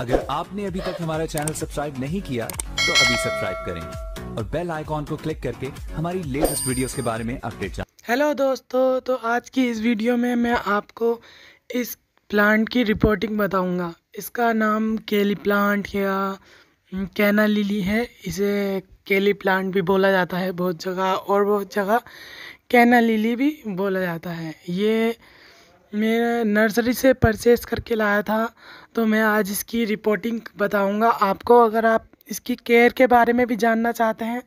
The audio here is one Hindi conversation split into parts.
अगर आपने अभी तक हमारा चैनल सब्सक्राइब नहीं किया तो अभी सब्सक्राइब करें और बेल आइकॉन को क्लिक करके हमारी लेटेस्ट वीडियोस के बारे में अपडेट हेलो दोस्तों तो आज की इस वीडियो में मैं आपको इस प्लांट की रिपोर्टिंग बताऊंगा इसका नाम केली प्लांट या हम्म, कैना लिली है इसे केली प्लांट भी बोला जाता है बहुत जगह और बहुत जगह कैना लिली भी बोला जाता है ये मैं नर्सरी से परचेस करके लाया था तो मैं आज इसकी रिपोर्टिंग बताऊंगा आपको अगर आप इसकी केयर के बारे में भी जानना चाहते हैं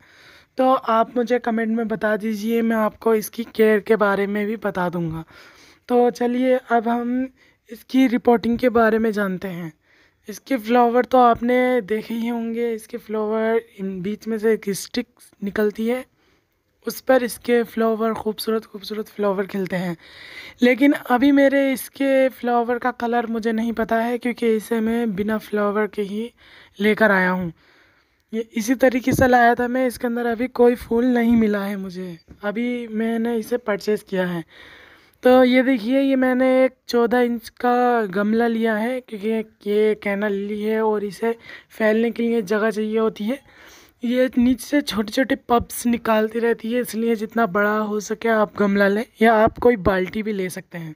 तो आप मुझे कमेंट में बता दीजिए मैं आपको इसकी केयर के बारे में भी बता दूंगा तो चलिए अब हम इसकी रिपोर्टिंग के बारे में जानते हैं इसके फ्लावर तो आपने देखे ही होंगे इसके फ्लावर बीच में से एक स्टिक निकलती है उस पर इसके फ्लावर खूबसूरत खूबसूरत फ्लावर खिलते हैं लेकिन अभी मेरे इसके फ्लावर का कलर मुझे नहीं पता है क्योंकि इसे मैं बिना फ्लावर के ही लेकर आया हूँ ये इसी तरीके से लाया था मैं इसके अंदर अभी कोई फूल नहीं मिला है मुझे अभी मैंने इसे परचेज़ किया है तो ये देखिए ये मैंने एक चौदह इंच का गमला लिया है क्योंकि ये कैनल ली है और इसे फैलने के लिए जगह चाहिए होती है ये नीचे छोटे छोटे पब्स निकालती रहती है इसलिए जितना बड़ा हो सके आप गमला लें या आप कोई बाल्टी भी ले सकते हैं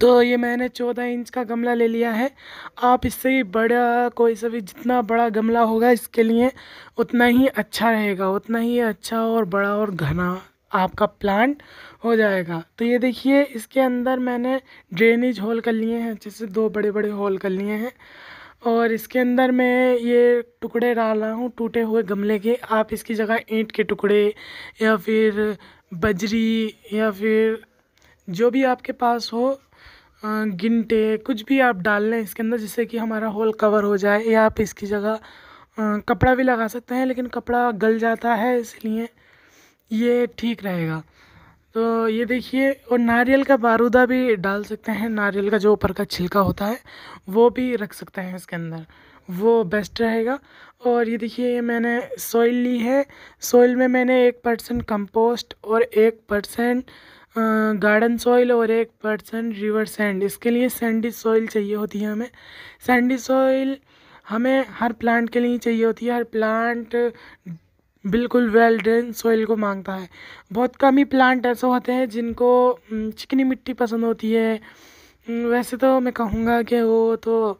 तो ये मैंने चौदह इंच का गमला ले लिया है आप इससे बड़ा कोई सा भी जितना बड़ा गमला होगा इसके लिए उतना ही अच्छा रहेगा उतना ही अच्छा और बड़ा और घना आपका प्लांट हो जाएगा तो ये देखिए इसके अंदर मैंने ड्रेनेज होल कर लिए हैं जैसे दो बड़े बड़े होल कर लिए हैं और इसके अंदर मैं ये टुकड़े डाल रहा हूँ टूटे हुए गमले के आप इसकी जगह ईंट के टुकड़े या फिर बजरी या फिर जो भी आपके पास हो गिनटे कुछ भी आप डाल लें इसके अंदर जिससे कि हमारा होल कवर हो जाए या आप इसकी जगह कपड़ा भी लगा सकते हैं लेकिन कपड़ा गल जाता है इसलिए ये ठीक रहेगा तो ये देखिए और नारियल का बारूदा भी डाल सकते हैं नारियल का जो ऊपर का छिलका होता है वो भी रख सकते हैं इसके अंदर वो बेस्ट रहेगा और ये देखिए मैंने सॉइल ली है सॉइल में मैंने एक परसेंट कंपोस्ट और एक परसेंट गार्डन सॉइल और एक परसेंट रिवर सैंड इसके लिए सैंडी सॉइल चाहिए होती है हमें सैंडी सॉइल हमें हर प्लांट के लिए चाहिए होती है हर प्लांट बिल्कुल वेल ड्रेन सॉइल को मांगता है बहुत कम ही प्लांट ऐसे होते हैं जिनको चिकनी मिट्टी पसंद होती है वैसे तो मैं कहूँगा कि वो तो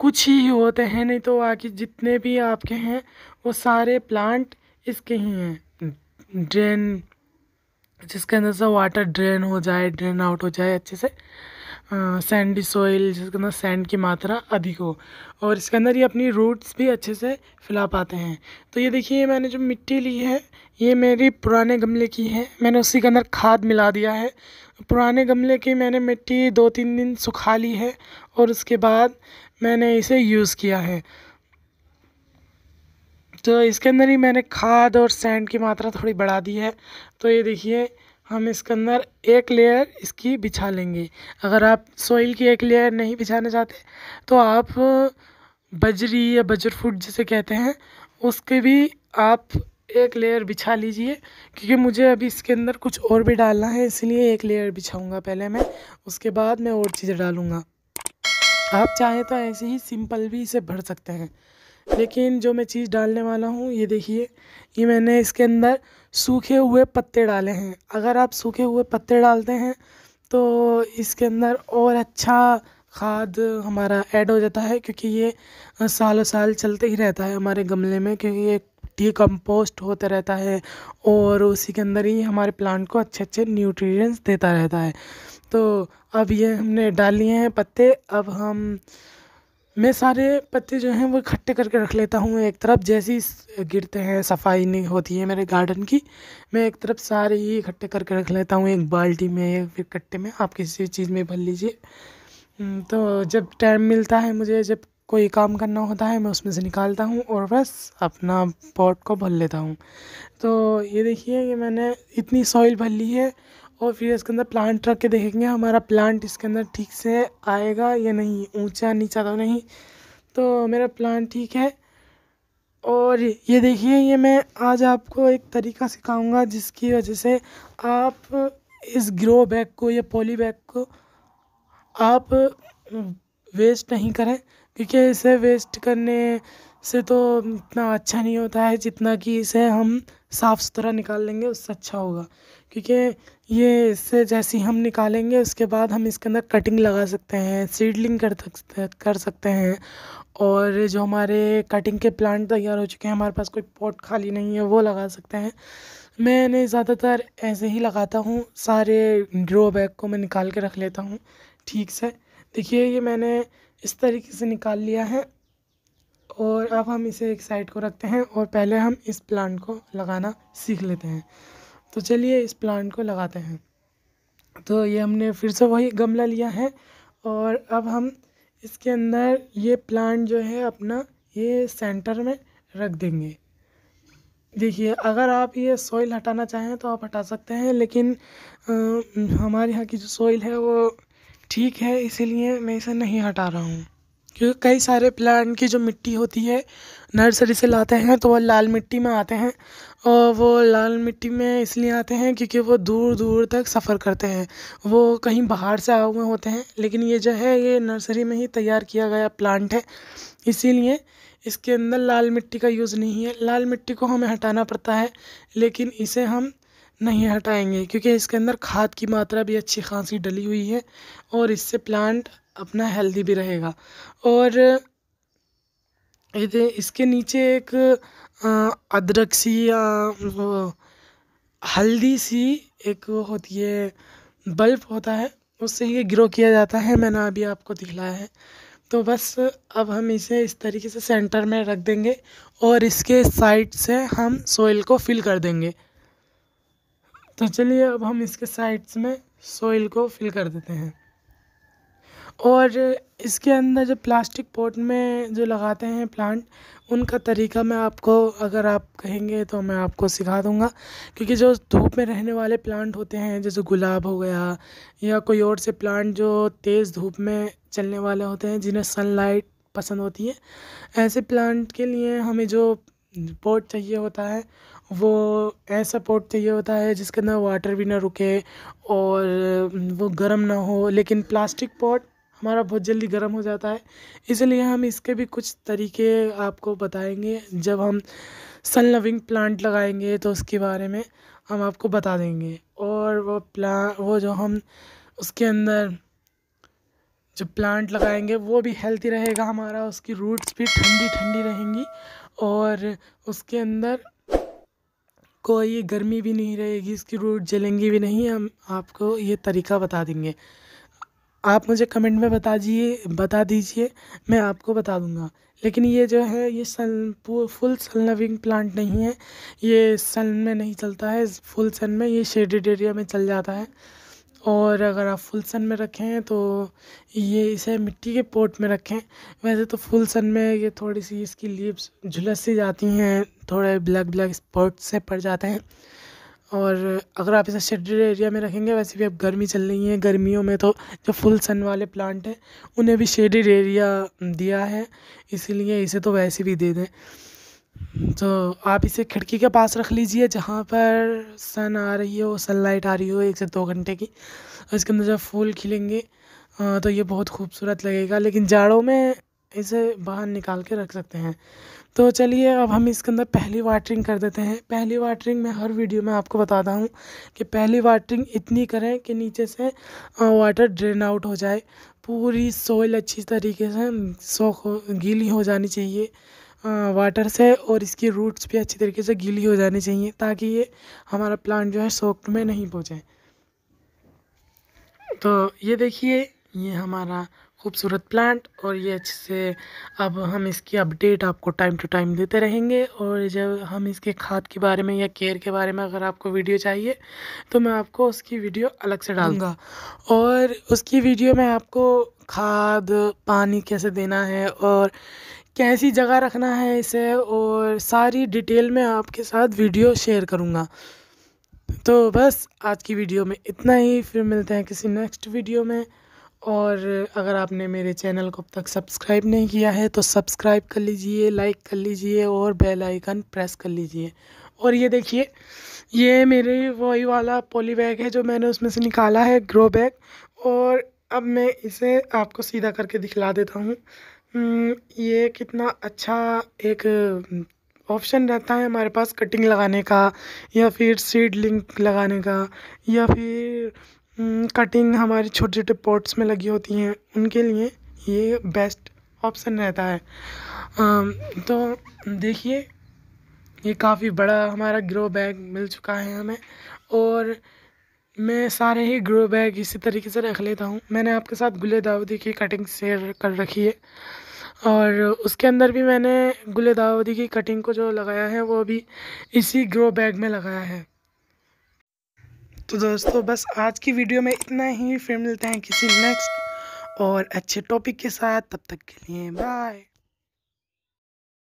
कुछ ही होते हैं नहीं तो बाकी जितने भी आपके हैं वो सारे प्लांट इसके ही हैं ड्रेन जिसके अंदर से वाटर ड्रेन हो जाए ड्रेन आउट हो जाए अच्छे से सैंडी सॉइल जिसके अंदर सैंड की मात्रा अधिक हो और इसके अंदर ये अपनी रूट्स भी अच्छे से फैला पाते हैं तो ये देखिए ये मैंने जो मिट्टी ली है ये मेरी पुराने गमले की है मैंने उसी के अंदर खाद मिला दिया है पुराने गमले की मैंने मिट्टी दो तीन दिन सुखा ली है और उसके बाद मैंने इसे यूज़ किया है तो इसके अंदर ही मैंने खाद और सैंड की मात्रा थोड़ी बढ़ा दी है तो ये देखिए हम इसके अंदर एक लेयर इसकी बिछा लेंगे अगर आप सोइल की एक लेयर नहीं बिछाना चाहते तो आप बजरी या बजर फूट जिसे कहते हैं उसके भी आप एक लेयर बिछा लीजिए क्योंकि मुझे अभी इसके अंदर कुछ और भी डालना है इसलिए एक लेयर बिछाऊंगा पहले मैं उसके बाद मैं और चीज़ें डालूँगा आप चाहें तो ऐसे ही सिंपल भी इसे भर सकते हैं लेकिन जो मैं चीज़ डालने वाला हूँ ये देखिए ये मैंने इसके अंदर सूखे हुए पत्ते डाले हैं अगर आप सूखे हुए पत्ते डालते हैं तो इसके अंदर और अच्छा खाद हमारा ऐड हो जाता है क्योंकि ये सालों साल चलते ही रहता है हमारे गमले में क्योंकि ये डी कम्पोस्ट होता रहता है और उसी के अंदर ही हमारे प्लांट को अच्छे अच्छे न्यूट्रिएंट्स देता रहता है तो अब ये हमने डाल लिए हैं पत्ते अब हम मैं सारे पत्ते जो हैं वो इकट्ठे करके रख लेता हूँ एक तरफ जैसे ही गिरते हैं सफाई नहीं होती है मेरे गार्डन की मैं एक तरफ सारे ही इकट्ठे करके रख लेता हूँ एक बाल्टी में एक फिर कट्टे में आप किसी चीज़ में भर लीजिए हम्म, तो जब टाइम मिलता है मुझे जब कोई काम करना होता है मैं उसमें से निकालता हूँ और बस अपना पॉट को भर लेता हूँ तो ये देखिए कि मैंने इतनी सॉइल भर ली है और फिर इसके अंदर प्लांट रख के देखेंगे हमारा प्लांट इसके अंदर ठीक से आएगा या नहीं ऊंचा नीचा तो नहीं तो मेरा प्लान ठीक है और ये देखिए ये मैं आज आपको एक तरीका सिखाऊंगा जिसकी वजह से आप इस ग्रो बैग को या पॉली बैग को आप वेस्ट नहीं करें क्योंकि इसे वेस्ट करने से तो इतना अच्छा नहीं होता है जितना कि इसे हम साफ़ सुथरा निकाल लेंगे उससे अच्छा होगा क्योंकि ये इससे जैसे हम निकालेंगे उसके बाद हम इसके अंदर कटिंग लगा सकते हैं सीडलिंग कर सकते कर सकते हैं और जो हमारे कटिंग के प्लांट तैयार हो चुके हैं हमारे पास कोई पॉट खाली नहीं है वो लगा सकते हैं मैंने ज़्यादातर ऐसे ही लगाता हूँ सारे ड्रॉबैक बैग को मैं निकाल के रख लेता हूँ ठीक से देखिए ये मैंने इस तरीके से निकाल लिया है और अब हम इसे एक साइड को रखते हैं और पहले हम इस प्लांट को लगाना सीख लेते हैं तो चलिए इस प्लांट को लगाते हैं तो ये हमने फिर से वही गमला लिया है और अब हम इसके अंदर ये प्लांट जो है अपना ये सेंटर में रख देंगे देखिए अगर आप ये सॉइल हटाना चाहें तो आप हटा सकते हैं लेकिन आ, हमारे यहाँ की जो सॉइल है वो ठीक है इसीलिए मैं इसे नहीं हटा रहा हूँ क्योंकि कई सारे प्लांट की जो मिट्टी होती है नर्सरी से लाते हैं तो वह लाल मिट्टी में आते हैं और वो लाल मिट्टी में इसलिए आते हैं क्योंकि वो दूर दूर तक सफ़र करते हैं वो कहीं बाहर से आए हुए होते हैं लेकिन ये जो है ये नर्सरी में ही तैयार किया गया प्लांट है इसीलिए इसके अंदर लाल मिट्टी का यूज़ नहीं है लाल मिट्टी को हमें हटाना पड़ता है लेकिन इसे हम नहीं हटाएंगे क्योंकि इसके अंदर खाद की मात्रा भी अच्छी खासी डली हुई है और इससे प्लांट अपना हेल्दी भी रहेगा और इसके नीचे एक अदरक सी या हल्दी सी एक वो होती है बल्ब होता है उससे ये ग्रो किया जाता है मैंने अभी आपको दिखलाया है तो बस अब हम इसे इस तरीके से सेंटर में रख देंगे और इसके साइड से हम सोइल को फिल कर देंगे तो चलिए अब हम इसके साइड्स में सोइल को फिल कर देते हैं और इसके अंदर जो प्लास्टिक पॉट में जो लगाते हैं प्लांट उनका तरीका मैं आपको अगर आप कहेंगे तो मैं आपको सिखा दूंगा क्योंकि जो धूप में रहने वाले प्लांट होते हैं जैसे गुलाब हो गया या कोई और से प्लांट जो तेज़ धूप में चलने वाले होते हैं जिन्हें सनलाइट पसंद होती है ऐसे प्लांट के लिए हमें जो पॉट चाहिए होता है वो ऐसा पॉट चाहिए तो होता है जिसके अंदर वाटर भी ना रुके और वो गर्म ना हो लेकिन प्लास्टिक पॉट हमारा बहुत जल्दी गर्म हो जाता है इसलिए हम इसके भी कुछ तरीके आपको बताएंगे जब हम सन लविंग प्लांट लगाएंगे तो उसके बारे में हम आपको बता देंगे और वो प्ला वो जो हम उसके अंदर जो प्लांट लगाएंगे वो भी हेल्थी रहेगा हमारा उसकी रूट्स भी ठंडी ठंडी रहेंगी और उसके अंदर आपको ये गर्मी भी नहीं रहेगी इसकी रूट जलेंगी भी नहीं हम आपको ये तरीका बता देंगे आप मुझे कमेंट में बता दीजिए बता दीजिए मैं आपको बता दूंगा लेकिन ये जो है ये sun full sun loving plant नहीं है ये सन में नहीं चलता है फुल सन में ये शेडेड एरिया में चल जाता है और अगर आप फुल सन में रखें तो ये इसे मिट्टी के पोट में रखें वैसे तो फुल सन में ये थोड़ी सी इसकी लीव्स झुलस सी जाती हैं थोड़े ब्लैक ब्लैक स्पॉट से पड़ जाते हैं और अगर आप इसे शेडेड एरिया में रखेंगे वैसे भी अब गर्मी चल रही है गर्मियों में तो जो फुल सन वाले प्लांट हैं उन्हें भी शेडेड एरिया दिया है इसीलिए इसे तो वैसे भी दे दें तो आप इसे खिड़की के पास रख लीजिए जहाँ पर सन आ रही हो सनलाइट आ रही हो एक से दो घंटे की इसके अंदर जब फूल खिलेंगे तो ये बहुत खूबसूरत लगेगा लेकिन जाड़ों में इसे बाहर निकाल के रख सकते हैं तो चलिए अब हम इसके अंदर पहली वाटरिंग कर देते हैं पहली वाटरिंग मैं हर वीडियो में आपको बताता हूँ कि पहली वाटरिंग इतनी करें कि नीचे से वाटर ड्रेन आउट हो जाए पूरी सोइल अच्छी तरीके से सोख गीली हो जानी चाहिए वाटर से और इसकी रूट्स भी अच्छी तरीके से गीली हो जानी चाहिए ताकि ये हमारा प्लांट जो है सॉफ्ट में नहीं पहुँचे तो ये देखिए ये हमारा खूबसूरत प्लांट और ये अच्छे से अब हम इसकी अपडेट आपको टाइम टू टाइम देते रहेंगे और जब हम इसके खाद के बारे में या केयर के बारे में अगर आपको वीडियो चाहिए तो मैं आपको उसकी वीडियो अलग से हम्म। डालूँगा और उसकी वीडियो में आपको खाद पानी कैसे देना है और कैसी जगह रखना है इसे और सारी डिटेल में आपके साथ वीडियो शेयर करूँगा तो बस आज की वीडियो में इतना ही फिर मिलते हैं किसी नेक्स्ट वीडियो में और अगर आपने मेरे चैनल को अब तक सब्सक्राइब नहीं किया है तो सब्सक्राइब कर लीजिए लाइक कर लीजिए और बेल आइकन प्रेस कर लीजिए और ये देखिए ये मेरे वही वाला पॉली बैग है जो मैंने उसमें से निकाला है ग्रो बैग और अब मैं इसे आपको सीधा करके दिखला देता हूँ हम्म, ये कितना अच्छा एक ऑप्शन हम्म, रहता है हमारे पास कटिंग लगाने का या फिर सीड लिंक लगाने का या फिर कटिंग हम्म, हमारे छोटे छोटे पॉट्स में लगी होती हैं उनके लिए ये बेस्ट ऑप्शन रहता है तो देखिए ये काफ़ी बड़ा हमारा ग्रो बैग मिल चुका है हमें और मैं सारे ही ग्रो बैग इसी तरीके से रख लेता हूँ मैंने आपके साथ गुले दाऊदी की कटिंग शेयर कर रखी है और उसके अंदर भी मैंने गुले दाऊदी की कटिंग को जो लगाया है वो भी इसी ग्रो बैग में लगाया है तो दोस्तों बस आज की वीडियो में इतना ही फिर मिलते हैं किसी नेक्स्ट और अच्छे टॉपिक के साथ तब तक के लिए बाय